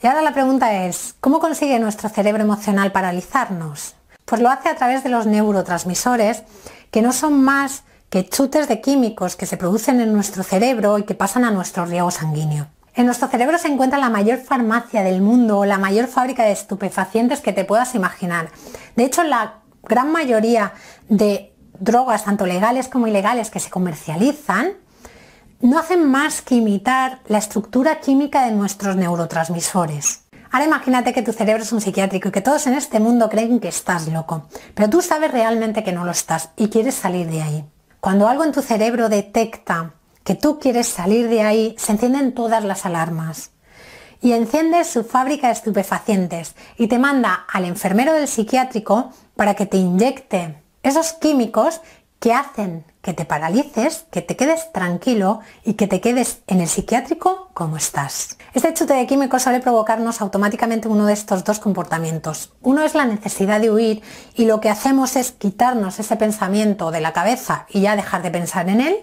Y ahora la pregunta es, ¿cómo consigue nuestro cerebro emocional paralizarnos? Pues lo hace a través de los neurotransmisores, que no son más que chutes de químicos que se producen en nuestro cerebro y que pasan a nuestro riego sanguíneo. En nuestro cerebro se encuentra la mayor farmacia del mundo, o la mayor fábrica de estupefacientes que te puedas imaginar. De hecho, la gran mayoría de drogas, tanto legales como ilegales, que se comercializan, no hacen más que imitar la estructura química de nuestros neurotransmisores. Ahora imagínate que tu cerebro es un psiquiátrico y que todos en este mundo creen que estás loco, pero tú sabes realmente que no lo estás y quieres salir de ahí. Cuando algo en tu cerebro detecta que tú quieres salir de ahí, se encienden todas las alarmas y enciende su fábrica de estupefacientes y te manda al enfermero del psiquiátrico para que te inyecte esos químicos que hacen que te paralices, que te quedes tranquilo y que te quedes en el psiquiátrico como estás. Este chute de químicos suele provocarnos automáticamente uno de estos dos comportamientos. Uno es la necesidad de huir y lo que hacemos es quitarnos ese pensamiento de la cabeza y ya dejar de pensar en él.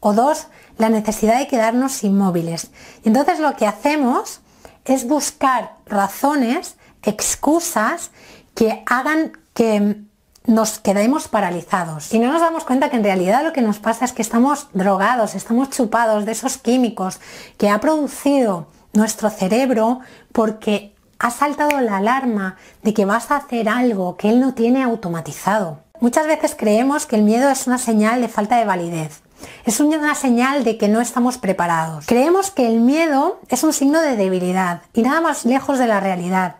O dos, la necesidad de quedarnos inmóviles. Y entonces lo que hacemos es buscar razones, excusas que hagan que nos quedamos paralizados y no nos damos cuenta que en realidad lo que nos pasa es que estamos drogados, estamos chupados de esos químicos que ha producido nuestro cerebro porque ha saltado la alarma de que vas a hacer algo que él no tiene automatizado. Muchas veces creemos que el miedo es una señal de falta de validez. Es una señal de que no estamos preparados. Creemos que el miedo es un signo de debilidad y nada más lejos de la realidad.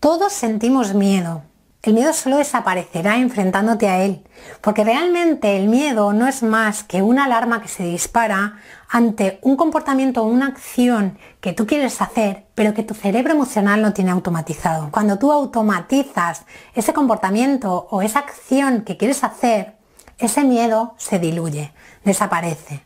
Todos sentimos miedo. El miedo solo desaparecerá enfrentándote a él, porque realmente el miedo no es más que una alarma que se dispara ante un comportamiento o una acción que tú quieres hacer, pero que tu cerebro emocional no tiene automatizado. Cuando tú automatizas ese comportamiento o esa acción que quieres hacer, ese miedo se diluye, desaparece.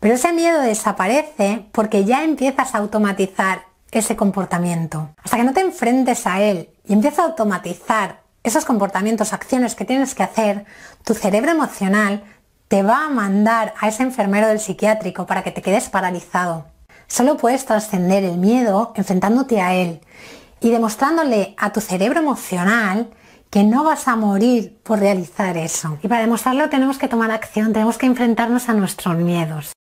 Pero ese miedo desaparece porque ya empiezas a automatizar ese comportamiento. Hasta que no te enfrentes a él y empiezas a automatizar esos comportamientos, acciones que tienes que hacer, tu cerebro emocional te va a mandar a ese enfermero del psiquiátrico para que te quedes paralizado. Solo puedes trascender el miedo enfrentándote a él y demostrándole a tu cerebro emocional que no vas a morir por realizar eso. Y para demostrarlo tenemos que tomar acción, tenemos que enfrentarnos a nuestros miedos.